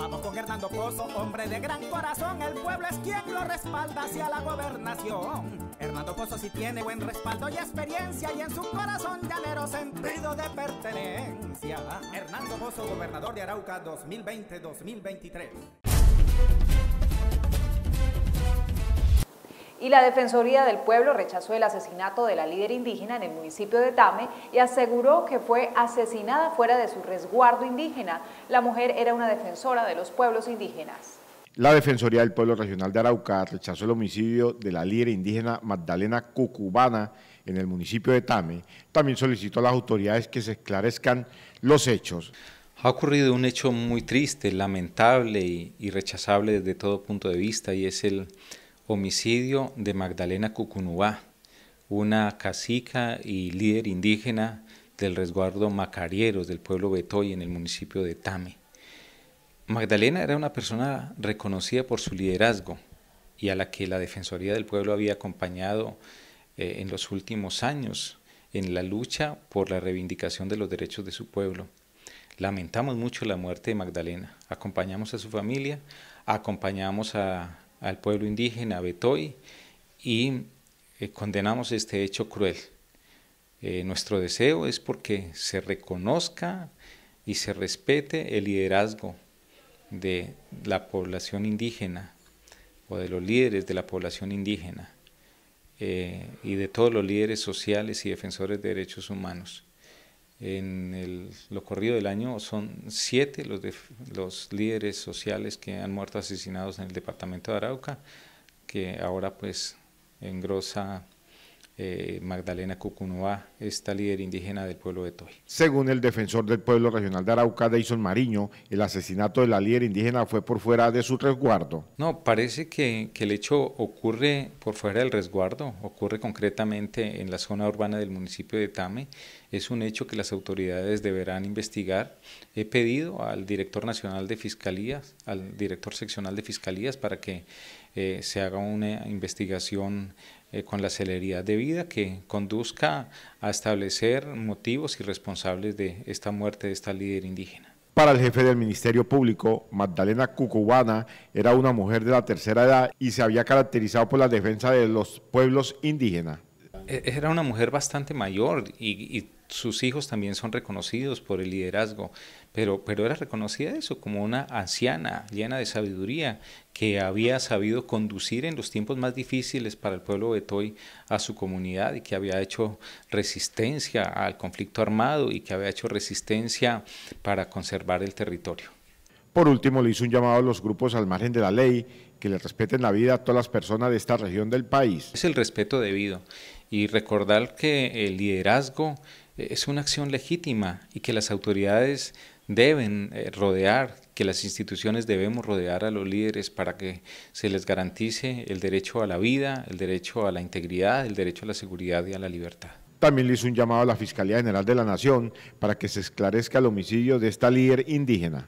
Vamos con Hernando Pozo, hombre de gran corazón, el pueblo es quien lo respalda hacia la gobernación. Hernando Pozo sí tiene buen respaldo y experiencia y en su corazón llanero sentido de pertenencia. Hernando Pozo, gobernador de Arauca 2020-2023 y la Defensoría del Pueblo rechazó el asesinato de la líder indígena en el municipio de Tame y aseguró que fue asesinada fuera de su resguardo indígena. La mujer era una defensora de los pueblos indígenas. La Defensoría del Pueblo Regional de Arauca rechazó el homicidio de la líder indígena Magdalena Cucubana en el municipio de Tame. También solicitó a las autoridades que se esclarezcan los hechos. Ha ocurrido un hecho muy triste, lamentable y, y rechazable desde todo punto de vista y es el homicidio de Magdalena Cucunubá, una cacica y líder indígena del resguardo Macarieros del pueblo Betoy en el municipio de Tame. Magdalena era una persona reconocida por su liderazgo y a la que la Defensoría del Pueblo había acompañado eh, en los últimos años en la lucha por la reivindicación de los derechos de su pueblo. Lamentamos mucho la muerte de Magdalena, acompañamos a su familia, acompañamos a al pueblo indígena Betoy y eh, condenamos este hecho cruel. Eh, nuestro deseo es porque se reconozca y se respete el liderazgo de la población indígena o de los líderes de la población indígena eh, y de todos los líderes sociales y defensores de derechos humanos en lo corrido del año son siete los, de, los líderes sociales que han muerto asesinados en el departamento de Arauca, que ahora pues engrosa eh, Magdalena Cucunoa, esta líder indígena del pueblo de Toy. Según el defensor del pueblo regional de Arauca, Dayson Mariño, el asesinato de la líder indígena fue por fuera de su resguardo. No, parece que, el hecho ocurre por fuera del resguardo, ocurre concretamente en la zona urbana del municipio de Tame. Es un hecho que las autoridades deberán investigar. He pedido al director nacional de fiscalías, al director seccional de fiscalías, para que eh, se haga una investigación eh, con la celeridad de vida que conduzca a establecer motivos y responsables de esta muerte de esta líder indígena. Para el jefe del Ministerio Público, Magdalena Cucubana era una mujer de la tercera edad y se había caracterizado por la defensa de los pueblos indígenas. E, e, era una mujer bastante mayor y, sus hijos también son reconocidos por el liderazgo, pero, pero era reconocida eso como una anciana llena de sabiduría que había sabido conducir en los tiempos más difíciles para el pueblo betoy a su comunidad y que había hecho resistencia al conflicto armado y que había hecho resistencia para conservar el territorio. Por último, le hizo un llamado a los grupos al margen de la ley que le respeten la vida a todas las personas de esta región del país. Es el respeto debido y recordar que el liderazgo eh, es una acción legítima y que las autoridades deben eh, rodear, que las instituciones debemos rodear a los líderes para que se les garantice el derecho a la vida, el derecho a la integridad, el derecho a la seguridad y a la libertad. También le hizo un llamado a la Fiscalía General de la Nación para que se esclarezca el homicidio de esta líder indígena.